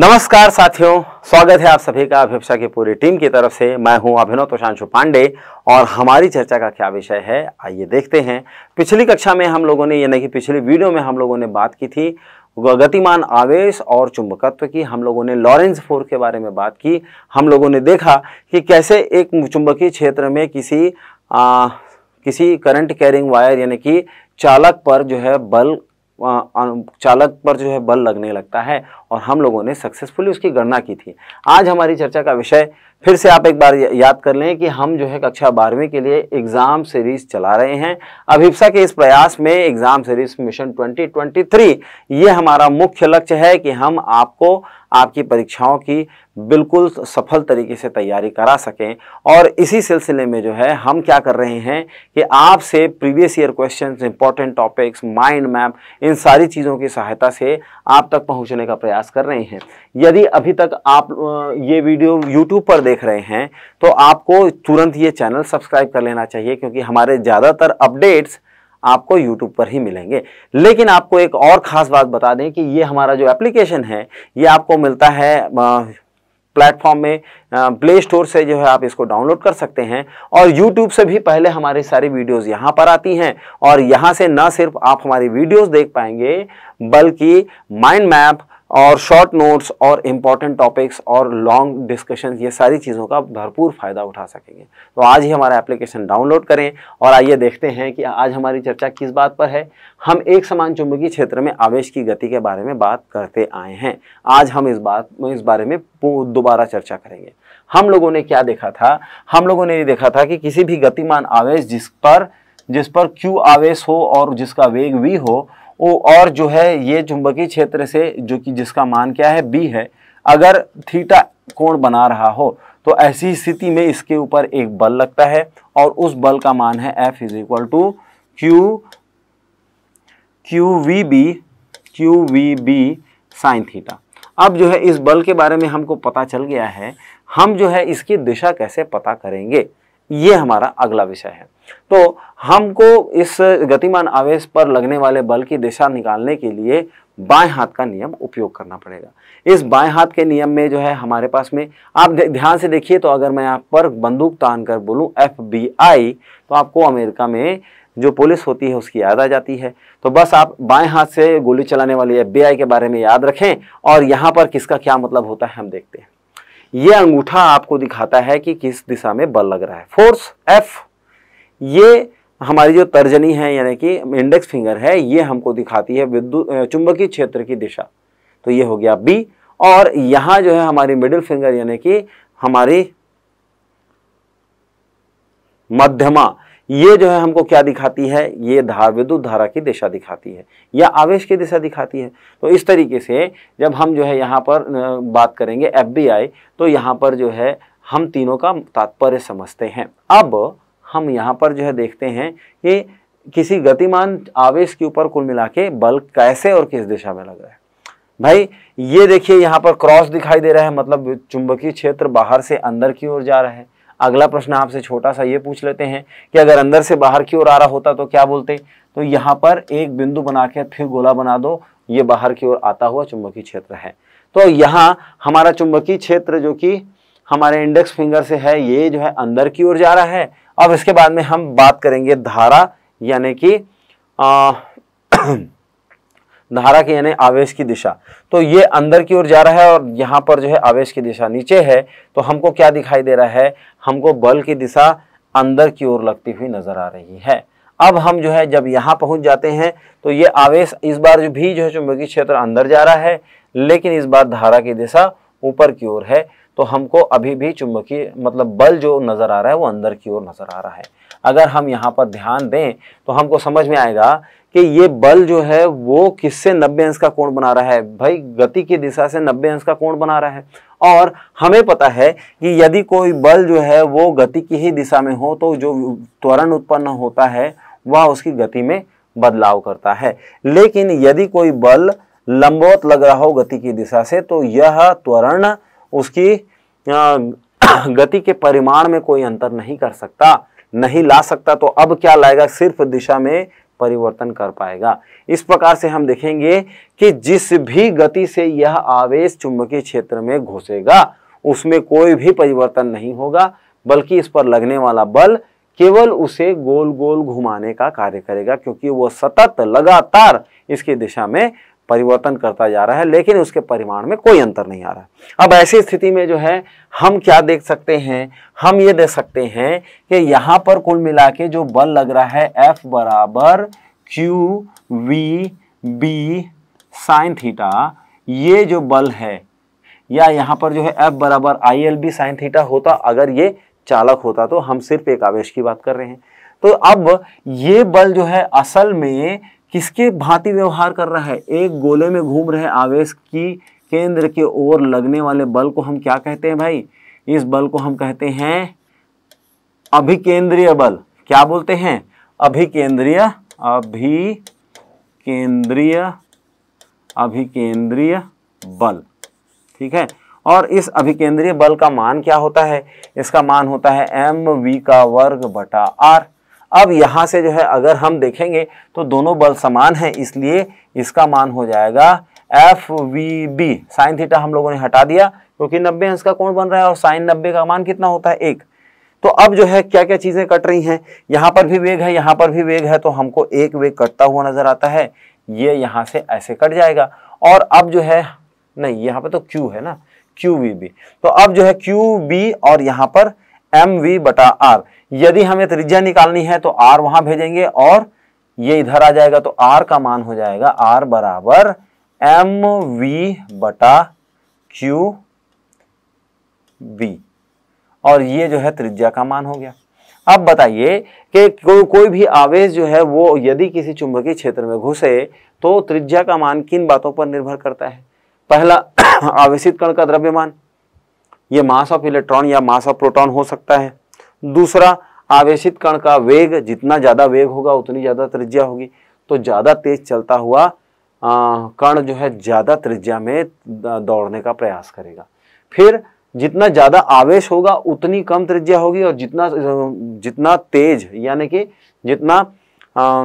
नमस्कार साथियों स्वागत है आप सभी का अभिपक्षा की पूरी टीम की तरफ से मैं हूं अभिनव प्रशांशु पांडे और हमारी चर्चा का क्या विषय है आइए देखते हैं पिछली कक्षा में हम लोगों ने यानी कि पिछली वीडियो में हम लोगों ने बात की थी गतिमान आवेश और चुंबकत्व की हम लोगों ने लॉरेंस फोर के बारे में बात की हम लोगों ने देखा कि कैसे एक चुंबकीय क्षेत्र में किसी आ, किसी करंट कैरिंग वायर यानी कि चालक पर जो है बल चालक पर जो है बल लगने लगता है और हम लोगों ने सक्सेसफुली उसकी गणना की थी आज हमारी चर्चा का विषय फिर से आप एक बार याद कर लें कि हम जो है कक्षा बारहवीं के लिए एग्ज़ाम सीरीज़ चला रहे हैं अभिप्सा के इस प्रयास में एग्ज़ाम सीरीज मिशन 2023 ये हमारा मुख्य लक्ष्य है कि हम आपको आपकी परीक्षाओं की बिल्कुल सफल तरीके से तैयारी करा सकें और इसी सिलसिले में जो है हम क्या कर रहे हैं कि आपसे previous year question important topics mind map इन सारी चीज़ों की सहायता से आप तक पहुंचने का प्रयास कर रहे हैं यदि अभी तक आप ये वीडियो यूट्यूब पर देख रहे हैं तो आपको तुरंत ये चैनल सब्सक्राइब कर लेना चाहिए क्योंकि हमारे ज़्यादातर अपडेट्स आपको यूट्यूब पर ही मिलेंगे लेकिन आपको एक और ख़ास बात बता दें कि ये हमारा जो एप्लीकेशन है ये आपको मिलता है प्लेटफॉर्म में प्ले स्टोर से जो है आप इसको डाउनलोड कर सकते हैं और यूट्यूब से भी पहले हमारी सारी वीडियोस यहाँ पर आती हैं और यहाँ से ना सिर्फ आप हमारी वीडियोस देख पाएंगे बल्कि माइंड मैप और शॉर्ट नोट्स और इम्पॉर्टेंट टॉपिक्स और लॉन्ग डिस्कशन ये सारी चीज़ों का भरपूर फ़ायदा उठा सकेंगे तो आज ही हमारा एप्लीकेशन डाउनलोड करें और आइए देखते हैं कि आज हमारी चर्चा किस बात पर है हम एक समान चुंबकीय क्षेत्र में आवेश की गति के बारे में बात करते आए हैं आज हम इस बात इस बारे में दोबारा चर्चा करेंगे हम लोगों ने क्या देखा था हम लोगों ने ये देखा था कि किसी भी गतिमान आवेश जिस पर जिस पर क्यू आवेश हो और जिसका वेग वी हो वो और जो है ये चुंबकीय क्षेत्र से जो कि जिसका मान क्या है बी है अगर थीटा कोण बना रहा हो तो ऐसी स्थिति में इसके ऊपर एक बल लगता है और उस बल का मान है F is equal to Q Q V B Q V B sine theta अब जो है इस बल के बारे में हमको पता चल गया है हम जो है इसकी दिशा कैसे पता करेंगे ये हमारा अगला विषय है तो हमको इस गतिमान आवेश पर लगने वाले बल की दिशा निकालने के लिए बाएं हाथ का नियम उपयोग करना पड़ेगा इस बाएं हाथ के नियम में जो है हमारे पास में आप ध्यान से देखिए तो अगर मैं यहाँ पर बंदूक तान कर बोलूँ एफ तो आपको अमेरिका में जो पुलिस होती है उसकी याद आ जाती है तो बस आप बाएं हाथ से गोली चलाने वाली आई के बारे में याद रखें और यहाँ पर किसका क्या मतलब होता है हम देखते हैं ये अंगूठा आपको दिखाता है कि किस दिशा में बल लग रहा है फोर्स एफ ये हमारी जो तर्जनी है यानी कि इंडेक्स फिंगर है ये हमको दिखाती है विद्युत चुंबकीय क्षेत्र की दिशा तो ये हो गया बी और यहां जो है हमारी मिडिल फिंगर यानी कि हमारी मध्यमा ये जो है हमको क्या दिखाती है ये धार विद्युत धारा की दिशा दिखाती है या आवेश की दिशा दिखाती है तो इस तरीके से जब हम जो है यहाँ पर बात करेंगे एफ तो यहाँ पर जो है हम तीनों का तात्पर्य समझते हैं अब हम यहाँ पर जो है देखते हैं कि किसी गतिमान आवेश के ऊपर कुल मिला के बल कैसे और किस दिशा में लग रहा है भाई ये देखिए यहाँ पर क्रॉस दिखाई दे रहा है मतलब चुंबकीय क्षेत्र बाहर से अंदर की ओर जा रहा है अगला प्रश्न आपसे छोटा सा ये पूछ लेते हैं कि अगर अंदर से बाहर की ओर आ रहा होता तो क्या बोलते तो यहाँ पर एक बिंदु बना के फिर गोला बना दो ये बाहर की ओर आता हुआ चुंबकीय क्षेत्र है तो यहाँ हमारा चुंबकीय क्षेत्र जो कि हमारे इंडेक्स फिंगर से है ये जो है अंदर की ओर जा रहा है अब इसके बाद में हम बात करेंगे धारा यानी कि धारा की यानी आवेश की दिशा तो ये अंदर की ओर जा रहा है और यहाँ पर जो है आवेश की दिशा नीचे है तो हमको क्या दिखाई दे रहा है हमको बल की दिशा अंदर की ओर लगती हुई नजर आ रही है अब हम जो है जब यहाँ पहुँच जाते हैं तो ये आवेश इस बार जो भी जो है चुंबकीय क्षेत्र अंदर जा रहा है लेकिन इस बार धारा की दिशा ऊपर की ओर है तो हमको अभी भी चुंबकीय मतलब बल जो नज़र आ रहा है वो अंदर की ओर नज़र आ रहा है अगर हम यहाँ पर ध्यान दें तो हमको समझ में आएगा कि ये बल जो है वो किससे नब्बे अंश का कोण बना रहा है भाई गति की दिशा से नब्बे अंश का कोण बना रहा है और हमें पता है कि यदि कोई बल जो है वो गति की ही दिशा में हो तो जो त्वरण उत्पन्न होता है वह उसकी गति में बदलाव करता है लेकिन यदि कोई बल लंबवत लग रहा हो गति की दिशा से तो यह त्वरण उसकी गति के परिमाण में कोई अंतर नहीं कर सकता नहीं ला सकता तो अब क्या लाएगा सिर्फ दिशा में परिवर्तन कर पाएगा इस प्रकार से हम देखेंगे कि जिस भी गति से यह आवेश चुंबकीय क्षेत्र में घुसेगा उसमें कोई भी परिवर्तन नहीं होगा बल्कि इस पर लगने वाला बल केवल उसे गोल गोल घुमाने का कार्य करेगा क्योंकि वह सतत लगातार इसकी दिशा में परिवर्तन करता जा रहा है लेकिन उसके परिमाण में कोई अंतर नहीं आ रहा है अब ऐसी स्थिति में जो है हम क्या देख सकते हैं हम ये देख सकते हैं कि यहाँ पर कुल मिला के जो बल लग रहा है एफ बराबर Q V B sine theta ये जो बल है या यहाँ पर जो है एफ बराबर I L B sine theta होता अगर ये चालक होता तो हम सिर्फ एक आवेश की बात कर रहे हैं तो अब ये बल जो है असल में किसके भांति व्यवहार कर रहा है एक गोले में घूम रहे आवेश की केंद्र के ओर लगने वाले बल को हम क्या कहते हैं भाई इस बल को हम कहते हैं अभिकेंद्रीय बल क्या बोलते हैं अभिकेंद्रीय अभिकेंद्रीय अभिकेंद्रीय बल ठीक है और इस अभिकेंद्रीय बल का मान क्या होता है इसका मान होता है एम वी का वर्ग बटा आर अब यहाँ से जो है अगर हम देखेंगे तो दोनों बल समान हैं इसलिए इसका मान हो जाएगा F V B sine theta हम लोगों ने हटा दिया क्योंकि नब्बे अंश का कोण बन रहा है और साइन नब्बे का मान कितना होता है एक तो अब जो है क्या क्या चीज़ें कट रही हैं यहाँ पर भी वेग है यहाँ पर भी वेग है तो हमको एक वेग कटता हुआ नजर आता है ये यहाँ से ऐसे कट जाएगा और अब जो है नहीं यहाँ पर तो क्यू है ना क्यू वी बी तो अब जो है क्यू बी और यहाँ पर एम वी बटा आर यदि हमें त्रिज्या निकालनी है तो आर वहां भेजेंगे और ये इधर आ जाएगा तो आर का मान हो जाएगा आर बराबर एम वी बटा क्यू बी और ये जो है त्रिज्या का मान हो गया अब बताइए कि को, कोई भी आवेश जो है वो यदि किसी चुंबकीय क्षेत्र में घुसे तो त्रिज्या का मान किन बातों पर निर्भर करता है पहला आवेशित कण का द्रव्यमान ये मास ऑफ इलेक्ट्रॉन या मास ऑफ प्रोटॉन हो सकता है दूसरा आवेशित कण का वेग जितना ज़्यादा वेग होगा उतनी ज़्यादा त्रिज्या होगी तो ज़्यादा तेज चलता हुआ कण जो है ज़्यादा त्रिज्या में दौड़ने का प्रयास करेगा फिर जितना ज़्यादा आवेश होगा उतनी कम त्रिज्या होगी और जितना जितना तेज यानी कि जितना आ,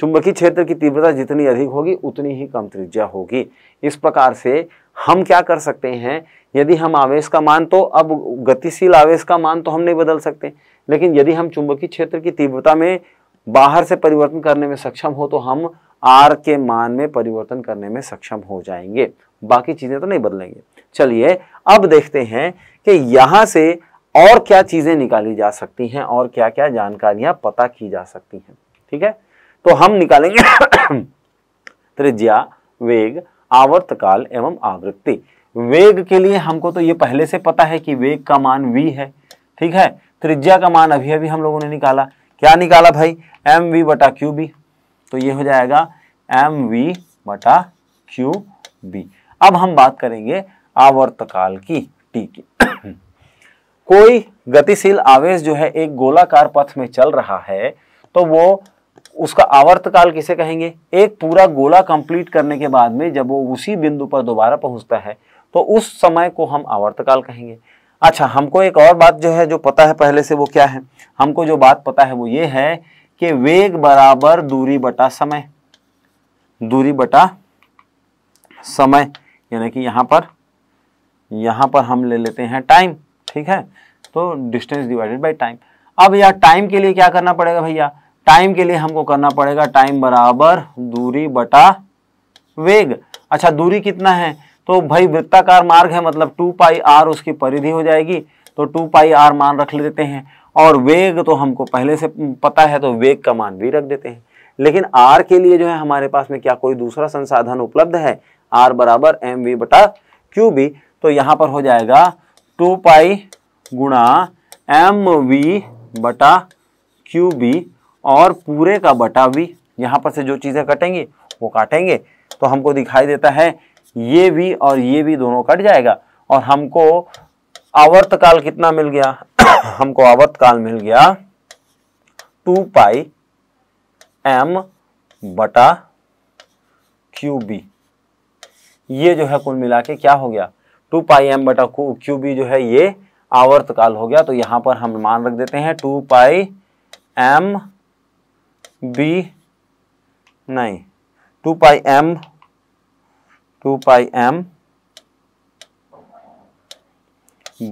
चुंबकीय क्षेत्र की तीव्रता जितनी अधिक होगी उतनी ही कम त्रिज्या होगी इस प्रकार से हम क्या कर सकते हैं यदि हम आवेश का मान तो अब गतिशील आवेश का मान तो हम नहीं बदल सकते लेकिन यदि हम चुंबकीय क्षेत्र की तीव्रता में बाहर से परिवर्तन करने में सक्षम हो तो हम आर के मान में परिवर्तन करने में सक्षम हो जाएंगे बाकी चीज़ें तो नहीं बदलेंगे चलिए अब देखते हैं कि यहाँ से और क्या चीज़ें निकाली जा सकती हैं और क्या क्या जानकारियाँ पता की जा सकती हैं ठीक है तो हम निकालेंगे त्रिज्या वेग आवर्त काल एवं आवृत्ति वेग के लिए हमको तो ये पहले से पता है कि वेग का मान v है ठीक है त्रिज्या का मान अभी अभी हम लोगों ने निकाला क्या निकाला भाई एम वी बटा क्यू बी तो ये हो जाएगा एम वी बटा क्यू बी अब हम बात करेंगे आवर्तकाल की टी की कोई गतिशील आवेश जो है एक गोलाकार पथ में चल रहा है तो वो उसका आवर्तकाल किसे कहेंगे एक पूरा गोला कंप्लीट करने के बाद में जब वो उसी बिंदु पर दोबारा पहुंचता है तो उस समय को हम आवर्तकाल कहेंगे अच्छा हमको एक और बात जो है जो पता है पहले से वो क्या है हमको जो बात पता है वो ये है कि वेग बराबर दूरी बटा समय दूरी बटा समय यानी कि यहां पर यहां पर हम ले लेते हैं टाइम ठीक है तो डिस्टेंस डिवाइडेड बाई टाइम अब यह टाइम के लिए क्या करना पड़ेगा भैया टाइम के लिए हमको करना पड़ेगा टाइम बराबर दूरी बटा वेग अच्छा दूरी कितना है तो भाई वृत्ताकार मार्ग है मतलब टू पाई आर उसकी परिधि हो जाएगी तो टू पाई आर मान रख लेते हैं और वेग तो हमको पहले से पता है तो वेग का मान भी रख देते हैं लेकिन आर के लिए जो है हमारे पास में क्या कोई दूसरा संसाधन उपलब्ध है आर बराबर एम वी बटा क्यू बी तो यहाँ पर हो जाएगा टू पाई गुणा एम वी बटा क्यू बी और पूरे का बटा भी यहाँ पर से जो चीज़ें कटेंगी वो काटेंगे तो हमको दिखाई देता है ये भी और ये भी दोनों कट जाएगा और हमको आवर्तकाल कितना मिल गया हमको आवर्तकाल मिल गया टू पाई एम बटा क्यू बी ये जो है कुल मिला के क्या हो गया टू पाई एम बटा क्यू बी जो है ये आवर्तकाल हो गया तो यहां पर हम मान रख देते हैं टू पाई एम बी नहीं two pi M two pi M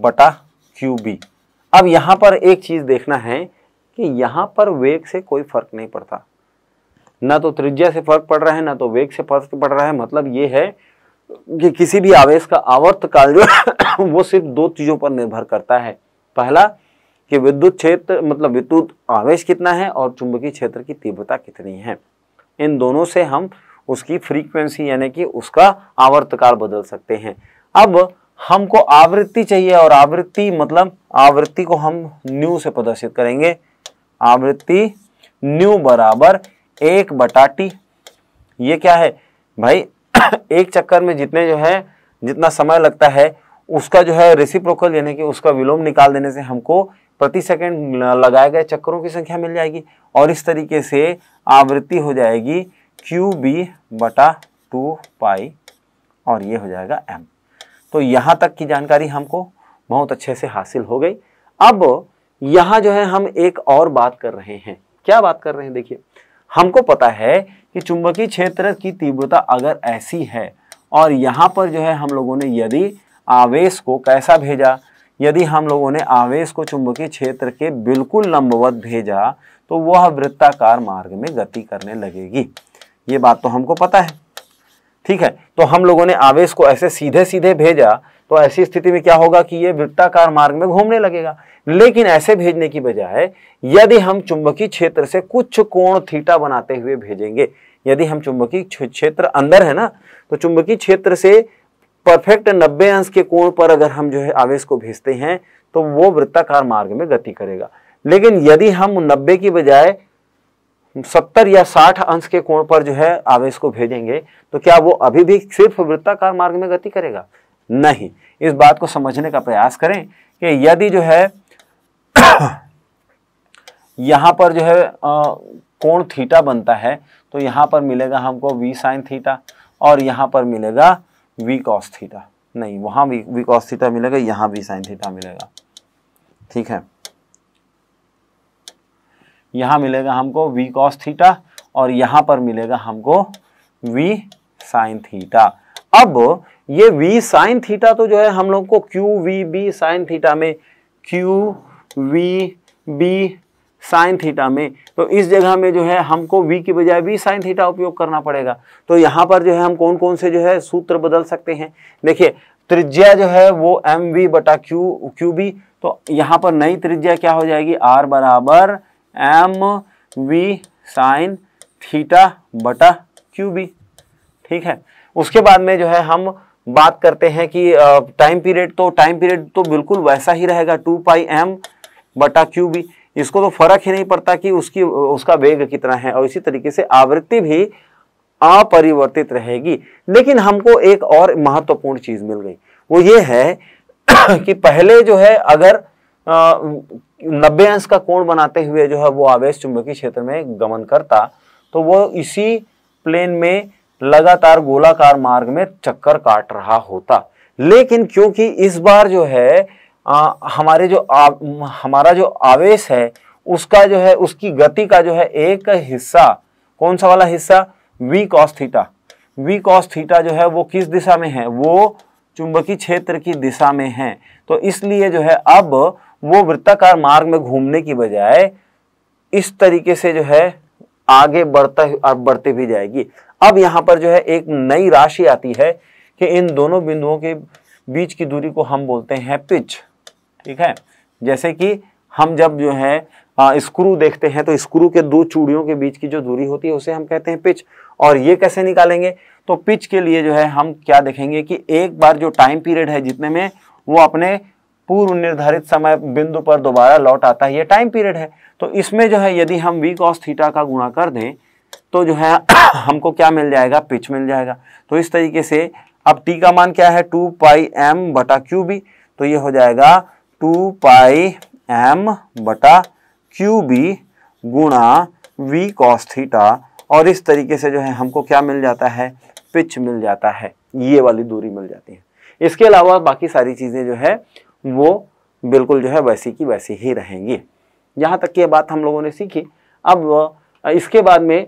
बटा क्यू बी अब यहां पर एक चीज़ देखना है कि यहां पर वेग से कोई फर्क नहीं पड़ता ना तो त्रिज्या से फर्क पड़ रहा है ना तो वेग से फर्क पड़ रहा है मतलब ये है कि किसी भी आवेश का आवर्त काल जो वो सिर्फ दो चीज़ों पर निर्भर करता है पहला कि विद्युत क्षेत्र मतलब विद्युत आवेश कितना है और चुंबकीय क्षेत्र की तीव्रता कितनी है इन दोनों से हम उसकी फ्रीक्वेंसी यानी कि उसका आवर्तकाल बदल सकते हैं अब हमको आवृत्ति चाहिए और आवृत्ति मतलब आवृत्ति को हम न्यू से प्रदर्शित करेंगे आवृत्ति न्यू बराबर एक बटा टी ये क्या है भाई एक चक्कर में जितने जो है जितना समय लगता है उसका जो है रेसिप्रोकल यानी कि उसका विलोम निकाल देने से हमको प्रति सेकंड लगाए गए चक्करों की संख्या मिल जाएगी और इस तरीके से आवृत्ति हो जाएगी क्यू बी बटा टू पाई और ये हो जाएगा एम तो यहाँ तक की जानकारी हमको बहुत अच्छे से हासिल हो गई अब यहाँ जो है हम एक और बात कर रहे हैं क्या बात कर रहे हैं देखिए हमको पता है कि चुंबकीय क्षेत्र की तीव्रता अगर ऐसी है और यहाँ पर जो है हम लोगों ने यदि आवेश को कैसा भेजा यदि हम लोगों ने आवेश को चुंबकीय क्षेत्र के बिल्कुल लंबवत भेजा तो वह वृत्ताकार मार्ग में गति करने लगेगी ये बात तो हमको पता है ठीक है तो हम लोगों ने आवेश को ऐसे सीधे सीधे भेजा तो ऐसी स्थिति में क्या होगा कि ये वृत्ताकार मार्ग में घूमने लगेगा लेकिन ऐसे भेजने की बजाय यदि हम चुंबकीय क्षेत्र से कुछ कोण थीटा बनाते हुए भेजेंगे यदि हम चुंबकीय क्षेत्र अंदर है ना तो चुंबकीय क्षेत्र से परफेक्ट 90 अंश के कोण पर अगर हम जो है आवेश को भेजते हैं तो वो वृत्ताकार मार्ग में गति करेगा लेकिन यदि हम 90 की बजाय 70 या 60 अंश के कोण पर जो है आवेश को भेजेंगे तो क्या वो अभी भी सिर्फ वृत्ताकार मार्ग में गति करेगा नहीं इस बात को समझने का प्रयास करें कि यदि जो है यहां पर जो है कोण थीटा बनता है तो यहां पर मिलेगा हमको वी साइन थीटा और यहाँ पर मिलेगा वी कॉस थीटा नहीं वहाँ भी वी कॉस थीटा मिलेगा यहाँ भी साइन थीटा मिलेगा ठीक है यहाँ मिलेगा हमको वी कॉस थीटा और यहाँ पर मिलेगा हमको वी साइन थीटा अब ये वी साइन थीटा तो जो है हम लोग को Q V B sine theta में Q V B sine theta में तो इस जगह में जो है हमको वी की बजाय वी साइन थीटा उपयोग करना पड़ेगा तो यहाँ पर जो है हम कौन कौन से जो है सूत्र बदल सकते हैं देखिए त्रिज्या जो है वो एम वी बटा क्यू क्यू बी तो यहाँ पर नई त्रिज्या क्या हो जाएगी आर बराबर एम वी साइन थीटा बटा क्यू बी ठीक है उसके बाद में जो है हम बात करते हैं कि टाइम पीरियड तो टाइम पीरियड तो बिल्कुल वैसा ही रहेगा टू पाई एम बटा क्यू बी इसको तो फर्क ही नहीं पड़ता कि उसकी उसका वेग कितना है और इसी तरीके से आवृत्ति भी अपरिवर्तित रहेगी लेकिन हमको एक और महत्वपूर्ण चीज मिल गई वो ये है कि पहले जो है अगर नब्बे अंश का कोण बनाते हुए जो है वो आवेश चुंबकीय क्षेत्र में गमन करता तो वो इसी प्लेन में लगातार गोलाकार मार्ग में चक्कर काट रहा होता लेकिन क्योंकि इस बार जो है आ, हमारे जो आ, हमारा जो आवेश है उसका जो है उसकी गति का जो है एक हिस्सा कौन सा वाला हिस्सा V cos theta V cos theta जो है वो किस दिशा में है वो चुंबकीय क्षेत्र की दिशा में है तो इसलिए जो है अब वो वृत्ताकार मार्ग में घूमने की बजाय इस तरीके से जो है आगे बढ़ता बढ़ते भी जाएगी अब यहाँ पर जो है एक नई राशि आती है कि इन दोनों बिंदुओं के बीच की दूरी को हम बोलते हैं पिच ठीक है जैसे कि हम जब जो है स्क्रू देखते हैं तो स्क्रू के दो चूड़ियों के बीच की जो दूरी होती है उसे हम कहते हैं पिच और ये कैसे निकालेंगे तो पिच के लिए जो है हम क्या देखेंगे कि एक बार जो टाइम पीरियड है जितने में वो अपने पूर्व निर्धारित समय बिंदु पर दोबारा लौट आता है ये टाइम पीरियड है तो इसमें जो है यदि हम वी कॉस थीटा का गुणा कर दें तो जो है हमको क्या मिल जाएगा पिच मिल जाएगा तो इस तरीके से अब टी का मान क्या है टू पाई एम बटा क्यू बी तो ये हो जाएगा टू पाई एम बटा क्यू बी गुणा वी कॉस थीटा और इस तरीके से जो है हमको क्या मिल जाता है पिच मिल जाता है ये वाली दूरी मिल जाती है इसके अलावा बाकी सारी चीज़ें जो है वो बिल्कुल जो है वैसी की वैसी ही रहेंगी यहाँ तक की बात हम लोगों ने सीखी अब इसके बाद में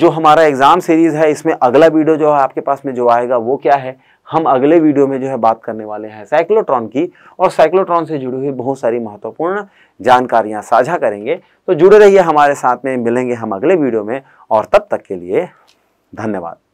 जो हमारा एग्ज़ाम सीरीज़ है इसमें अगला वीडियो जो है आपके पास में जो आएगा वो क्या है हम अगले वीडियो में जो है बात करने वाले हैं साइक्लोट्रॉन की और साइक्लोट्रॉन से जुड़ी हुई बहुत सारी महत्वपूर्ण जानकारियां साझा करेंगे तो जुड़े रहिए हमारे साथ में मिलेंगे हम अगले वीडियो में और तब तक के लिए धन्यवाद